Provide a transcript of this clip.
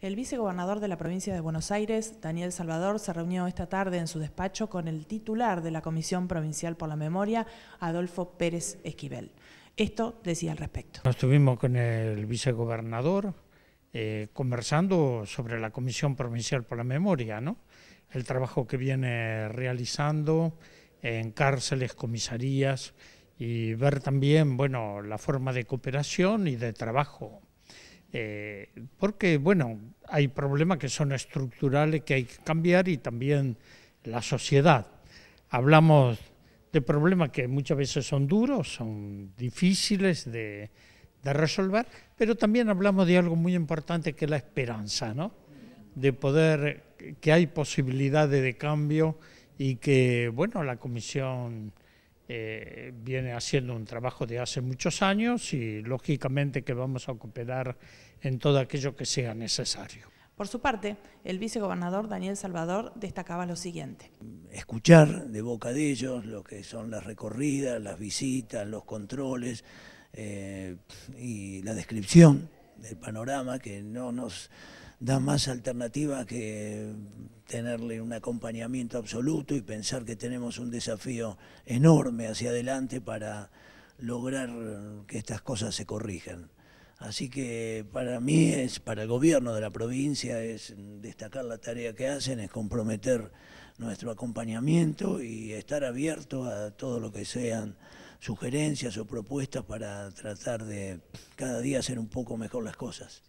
El vicegobernador de la provincia de Buenos Aires, Daniel Salvador, se reunió esta tarde en su despacho con el titular de la Comisión Provincial por la Memoria, Adolfo Pérez Esquivel. Esto decía al respecto. Nos estuvimos con el vicegobernador eh, conversando sobre la Comisión Provincial por la Memoria, ¿no? el trabajo que viene realizando en cárceles, comisarías y ver también bueno, la forma de cooperación y de trabajo eh, porque, bueno, hay problemas que son estructurales que hay que cambiar y también la sociedad. Hablamos de problemas que muchas veces son duros, son difíciles de, de resolver, pero también hablamos de algo muy importante que es la esperanza, ¿no? De poder, que hay posibilidades de cambio y que, bueno, la Comisión eh, viene haciendo un trabajo de hace muchos años y lógicamente que vamos a cooperar en todo aquello que sea necesario. Por su parte, el vicegobernador Daniel Salvador destacaba lo siguiente. Escuchar de boca de ellos lo que son las recorridas, las visitas, los controles eh, y la descripción del panorama que no nos da más alternativa que tenerle un acompañamiento absoluto y pensar que tenemos un desafío enorme hacia adelante para lograr que estas cosas se corrijan. Así que para mí, es, para el gobierno de la provincia, es destacar la tarea que hacen, es comprometer nuestro acompañamiento y estar abierto a todo lo que sean sugerencias o propuestas para tratar de cada día hacer un poco mejor las cosas.